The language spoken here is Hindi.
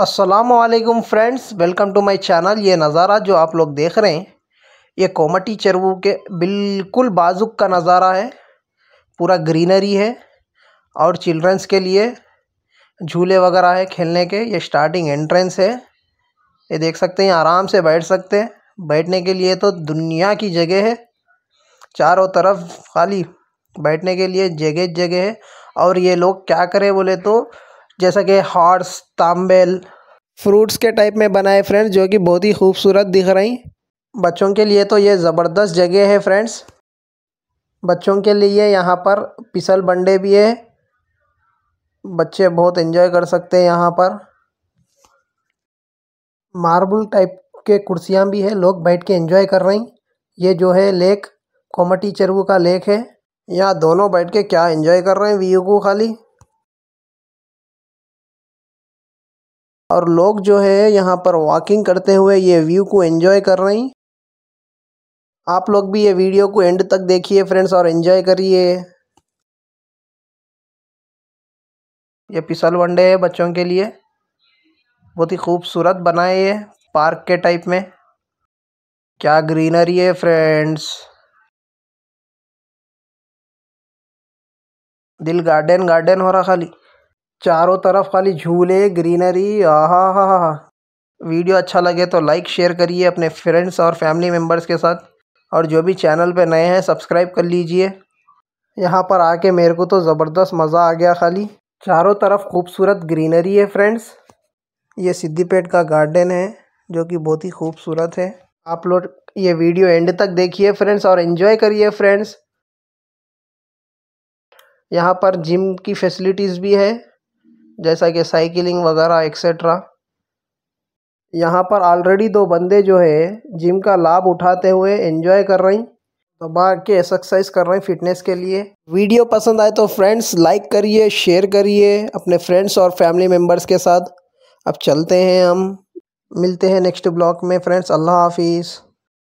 Aslam friends welcome to my channel ये नज़ारा जो आप लोग देख रहे हैं ये कोमटी चरवू के बिल्कुल बाजुक का नज़ारा है पूरा ग्रीनरी है और चिल्ड्रंस के लिए झूले वगैरह है खेलने के ये स्टार्टिंग एंट्रेंस है ये देख सकते हैं आराम से बैठ सकते हैं बैठने के लिए तो दुनिया की जगह है चारों तरफ खाली बैठने के लिए जगह जगह है और ये लोग क्या करें बोले तो जैसा कि हॉर्स तांबेल फ्रूट्स के टाइप में बनाए फ्रेंड्स जो कि बहुत ही खूबसूरत दिख रही बच्चों के लिए तो ये ज़बरदस्त जगह है फ्रेंड्स बच्चों के लिए यहाँ पर पिसल बंडे भी है बच्चे बहुत इन्जॉय कर सकते हैं यहाँ पर मार्बल टाइप के कुर्सियाँ भी है लोग बैठ के इन्जॉय कर रही ये जो है लेक कोमटी चरवू का लेक है यहाँ दोनों बैठ के क्या इन्जॉय कर रहे हैं व्यू को खाली और लोग जो है यहाँ पर वॉकिंग करते हुए ये व्यू को एंजॉय कर रहे हैं आप लोग भी ये वीडियो को एंड तक देखिए फ्रेंड्स और एंजॉय करिए ये पिसल वनडे है बच्चों के लिए बहुत ही खूबसूरत बनाए है पार्क के टाइप में क्या ग्रीनरी है फ्रेंड्स दिल गार्डन गार्डन हो रहा खाली चारों तरफ खाली झूले ग्रीनरी आहा हा हा वीडियो अच्छा लगे तो लाइक शेयर करिए अपने फ्रेंड्स और फैमिली मेम्बर्स के साथ और जो भी चैनल पे नए हैं सब्सक्राइब कर लीजिए यहाँ पर आके मेरे को तो ज़बरदस्त मज़ा आ गया खाली चारों तरफ खूबसूरत ग्रीनरी है फ्रेंड्स ये सिद्धिपेट का गार्डन है जो कि बहुत ही खूबसूरत है आप लोग ये वीडियो एंड तक देखिए फ्रेंड्स और इन्जॉय करिए फ्रेंड्स यहाँ पर जिम की फैसिलिटीज़ भी है जैसा कि साइकिलिंग वगैरह एक्सेट्रा यहाँ पर ऑलरेडी दो बंदे जो है जिम का लाभ उठाते हुए एंजॉय कर रही तो बाहर के एक्सरसाइज कर रहे हैं फिटनेस के लिए वीडियो पसंद आए तो फ्रेंड्स लाइक करिए शेयर करिए अपने फ्रेंड्स और फैमिली मेम्बर्स के साथ अब चलते हैं हम मिलते हैं नेक्स्ट ब्लॉग में फ्रेंड्स अल्लाह हाफिज़